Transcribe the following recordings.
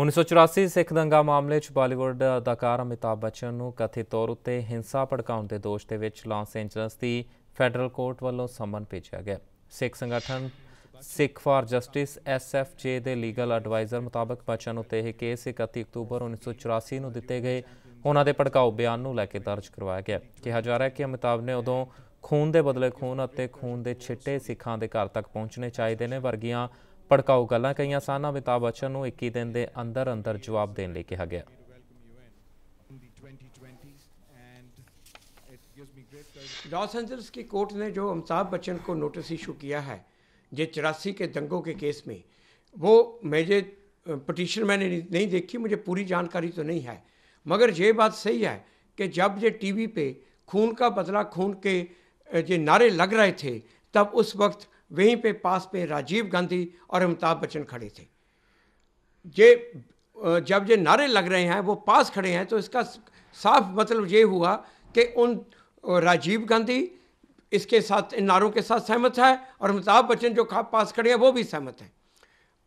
1984 ਸਿੱਖ ਦੰਗਾ ਮਾਮਲੇ 'ਚ ਬਾਲੀਵੁੱਡ ਅਦਾਕਾਰ ਅਮਿਤਾਭ ਬੱਚਨ ਨੂੰ ਕਥਿਤ ਤੌਰ ਉੱਤੇ ਹਿੰਸਾ ਭੜਕਾਉਣ ਦੇ ਦੋਸ਼ ਦੇ ਵਿੱਚ ਲਾਸ ਐਂਜਲਸ ਦੀ ਫੈਡਰਲ ਕੋਰਟ ਵੱਲੋਂ ਸਮਨ ਭੇਜਿਆ ਗਿਆ ਸਿੱਖ ਸੰਗਠਨ ਸਿੱਖ ਫਾਰ ਜਸਟਿਸ SFJ ਦੇ ਲੀਗਲ ਐਡਵਾਈਜ਼ਰ ਮੁਤਾਬਕ ਬੱਚਨ ਉੱਤੇ ਇਹ ਕੇਸ 31 ਅਕਤੂਬਰ 1984 ਨੂੰ ਦਿੱਤੇ ਗਏ ਉਹਨਾਂ ਦੇ ਭੜਕਾਊ ਬਿਆਨ ਨੂੰ ਲੈ ਕੇ ਦਰਜ ਕਰਵਾਇਆ ਗਿਆ ਕਿਹਾ ਜਾ ਰਿਹਾ ਹੈ ਕਿ ਅਮਿਤਾਭ ਨੇ ਉਦੋਂ ਖੂਨ ਦੇ ਬਦਲੇ ਖੂਨ ਅਤੇ ਖੂਨ ਦੇ ਛਿੱਟੇ ਸਿੱਖਾਂ ਦੇ ਘਰ ਤੱਕ ਪਹੁੰਚਣੇ ਚਾਹੀਦੇ ਨੇ ਵਰਗੀਆਂ ਭੜਕਾਊ ਗੱਲਾਂ ਕਈਆਂ ਸਨ ਅਮਿਤਾਭ ਬੱਚਨ ਨੂੰ 21 ਦਿਨ ਦੇ ਅੰਦਰ ਅੰਦਰ ਜਵਾਬ ਦੇਣ ਲਈ लॉस एंजल्स की कोर्ट ने जो अमिताभ बच्चन को नोटिस इशू किया है जे चौरासी के दंगों के केस में वो मेजे पटिशन मैंने नहीं देखी मुझे पूरी जानकारी तो नहीं है मगर ये बात सही है कि जब ये टीवी पे खून का बदला खून के ये नारे लग रहे थे तब उस वक्त वहीं पे पास पे राजीव गांधी और अमिताभ बच्चन खड़े थे ये जब ये नारे लग रहे हैं वो पास खड़े हैं तो इसका साफ मतलब ये हुआ कि उन राजीव गांधी इसके साथ इन नारों के साथ सहमत है और अमिताभ बच्चन जो पास खड़े हैं वो भी सहमत हैं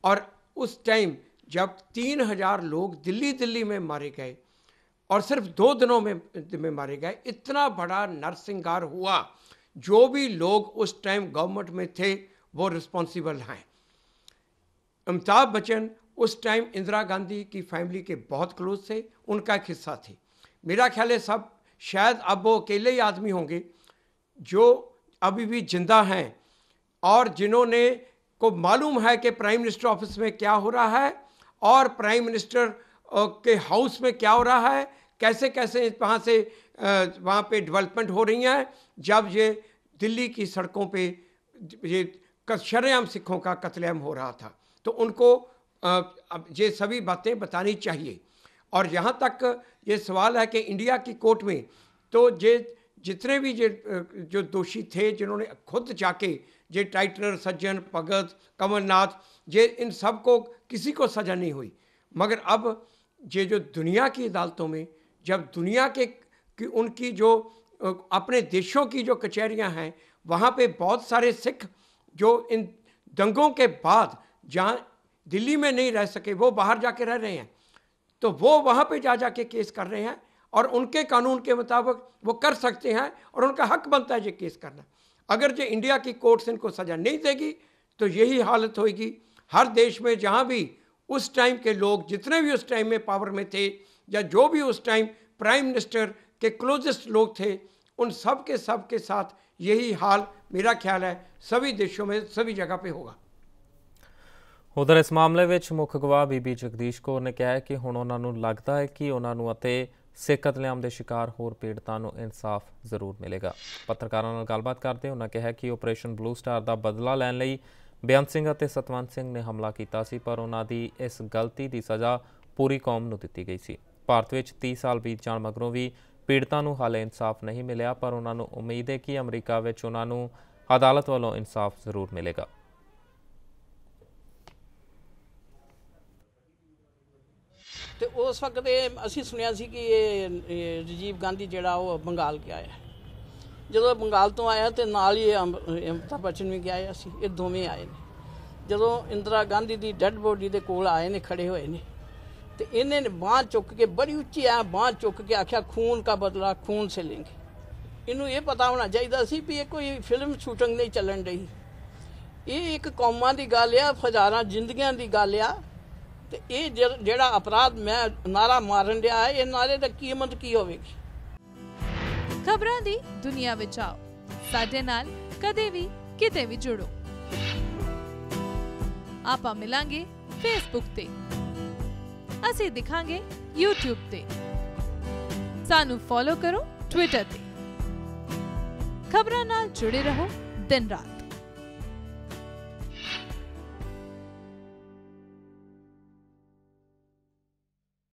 और उस टाइम जब तीन हजार लोग दिल्ली दिल्ली में मारे गए और सिर्फ दो दिनों में में मारे गए इतना बड़ा नरसिंगार हुआ जो भी लोग उस टाइम गवर्नमेंट में थे वो रिस्पॉन्सिबल हैं अमिताभ बच्चन उस टाइम इंदिरा गांधी की फैमिली के बहुत क्लोज थे उनका एक हिस्सा थे मेरा ख्याल है सब शायद अब वो अकेले ही आदमी होंगे जो अभी भी जिंदा हैं और जिन्होंने को मालूम है कि प्राइम मिनिस्टर ऑफिस में क्या हो रहा है और प्राइम मिनिस्टर के हाउस में क्या हो रहा है कैसे कैसे वहाँ से वहाँ पे डेवलपमेंट हो रही हैं जब ये दिल्ली की सड़कों पे ये शरेआम सिखों का कत्लेम हो रहा था तो उनको ये सभी बातें बतानी चाहिए और यहाँ तक ये सवाल है कि इंडिया की कोर्ट में तो ये जितने भी जे जो दोषी थे जिन्होंने खुद जाके जे टाइटनर सज्जन भगत कमलनाथ ये इन सब को किसी को सजा नहीं हुई मगर अब ये जो दुनिया की अदालतों में जब दुनिया के कि उनकी जो अपने देशों की जो कचहरियाँ हैं वहाँ पे बहुत सारे सिख जो इन दंगों के बाद जहाँ दिल्ली में नहीं रह सके वो बाहर जाके रह रहे हैं तो वो वहाँ पे जा जा के केस कर रहे हैं और उनके कानून के मुताबिक वो कर सकते हैं और उनका हक बनता है ये केस करना अगर जो इंडिया की कोर्ट्स इनको सज़ा नहीं देगी तो यही हालत होगी हर देश में जहाँ भी उस टाइम के लोग जितने भी उस टाइम में पावर में थे या जो भी उस टाइम प्राइम मिनिस्टर के क्लोजेस्ट लोग थे उन सब के सब के साथ यही हाल ਮੇਰਾ ਖਿਆਲ ਹੈ ਸਭੀ ਦੇਸ਼ੋਂ ਵਿੱਚ ਸਭੀ ਜਗ੍ਹਾ 'ਤੇ ਹੋਗਾ ਉਧਰ ਇਸ ਮਾਮਲੇ ਵਿੱਚ ਮੁੱਖ ਗਵਾਹ ਬੀਬੀ ਜਗਦੀਸ਼ ਕੌਰ ਨੇ ਕਿਹਾ ਹੈ ਕਿ ਹੁਣ ਉਹਨਾਂ ਨੂੰ ਲੱਗਦਾ ਹੈ ਕਿ ਉਹਨਾਂ ਨੂੰ ਅਤੇ ਸਿੱਖ ਕਤਲੇਆਮ ਦੇ ਸ਼ਿਕਾਰ ਹੋਰ ਪੀੜਤਾਂ ਨੂੰ ਇਨਸਾਫ ਜ਼ਰੂਰ ਮਿਲੇਗਾ ਪੱਤਰਕਾਰਾਂ ਨਾਲ ਗੱਲਬਾਤ ਕਰਦੇ ਉਹਨਾਂ ਕਿਹਾ ਕਿ ਆਪਰੇਸ਼ਨ ਬਲੂ ਸਟਾਰ ਦਾ ਬਦਲਾ ਲੈਣ ਲਈ ਬਿਆਨ ਸਿੰਘ ਅਤੇ ਸਤਵੰਤ ਸਿੰਘ ਨੇ ਹਮਲਾ ਕੀਤਾ ਸੀ ਪਰ ਉਹਨਾਂ ਦੀ ਇਸ ਗਲਤੀ ਦੀ ਸਜ਼ਾ ਪੂਰੀ ਕੌਮ ਨੂੰ ਦਿੱਤੀ ਗਈ ਸੀ ਭਾਰਤ ਵਿੱਚ 30 ਸਾਲ ਬੀਤ ਜਾਣ ਮਗਰੋਂ ਵੀ ਪੀੜਤਾਂ ਨੂੰ ਹਾਲੇ ਇਨਸਾਫ ਨਹੀਂ ਮਿਲਿਆ ਪਰ ਉਹਨਾਂ ਨੂੰ ਉਮੀਦ ਹੈ ਕਿ ਅਮਰੀਕਾ ਵਿੱਚ ਉਹਨਾਂ ਨੂੰ ਅਦਾਲਤ ਵੱਲੋਂ ਇਨਸਾਫ ਜ਼ਰੂਰ ਮਿਲੇਗਾ ਤੇ ਉਸ ਵਕਤ ਇਹ ਅਸੀਂ ਸੁਣਿਆ ਸੀ ਕਿ ਇਹ ਰਜੀਵ ਗਾਂਧੀ ਜਿਹੜਾ ਉਹ ਬੰਗਾਲ ਗਿਆ ਹੈ ਜਦੋਂ ਬੰਗਾਲ ਤੋਂ ਆਇਆ ਤੇ ਨਾਲ ਹੀ ਅਮਤਾ ਬਚਨ ਵੀ ਗਿਆ ਸੀ ਇਹ ਦੋਵੇਂ ਆਏ ਨੇ ਜਦੋਂ ਇੰਦਰਾ ਗਾਂਧੀ ਦੀ ਡੈੱਡ ਬੋਡੀ ਦੇ ਕੋਲ ਆਏ ਨੇ ਖੜੇ ਹੋਏ ਨੇ ਤੇ ਇਹਨੇ ने ਚੁੱਕ ਕੇ ਬੜੀ ਉੱਚੀ ਆ ਬਾਹ ਚੁੱਕ ਕੇ ਆਖਿਆ ਖੂਨ ਦਾ ਬਦਲਾ ਖੂਨ से लेंगे ਇਹਨੂੰ ਇਹ ਪਤਾ ਹੋਣਾ ਚਾਹੀਦਾ ਸੀ ਵੀ ਇਹ ਕੋਈ ਫਿਲਮ ਸ਼ੂਟਿੰਗ ਨਹੀਂ ਚੱਲਣ ਰਹੀ ਇਹ ਇੱਕ ਕੌਮਾਂ ਦੀ ਗੱਲ ਆ ਹਜ਼ਾਰਾਂ ਜ਼ਿੰਦਗੀਆਂ ਦੀ ਗੱਲ ਆ ਤੇ ਇਹ ਜਿਹੜਾ ਅਪਰਾਧ ਮੈਂ ਨਾਰਾ ਮਾਰਨ ਰਿਹਾ ਇਹ ਨਾਰੇ ਦਾ ਕੀਮਤ ਕੀ ਹੋਵੇਗੀ ਖਬਰਾਂ ਦੀ ਦੁਨੀਆ ਵਿੱਚ ਆਓ ਸਾਡੇ ਨਾਲ ਕਦੇ ਵੀ ਕਿਤੇ ਵੀ ਜੁੜੋ ਆਪਾਂ ਮਿਲਾਂਗੇ ਫੇਸਬੁੱਕ ਤੇ ਅਸੀਂ ਦਿਖਾਂਗੇ YouTube ਤੇ ਸਾਨੂੰ ਫੋਲੋ ਕਰੋ Twitter ਤੇ ਖਬਰਾਂ ਨਾਲ ਜੁੜੇ ਰਹੋ ਦਿਨ ਰਾਤ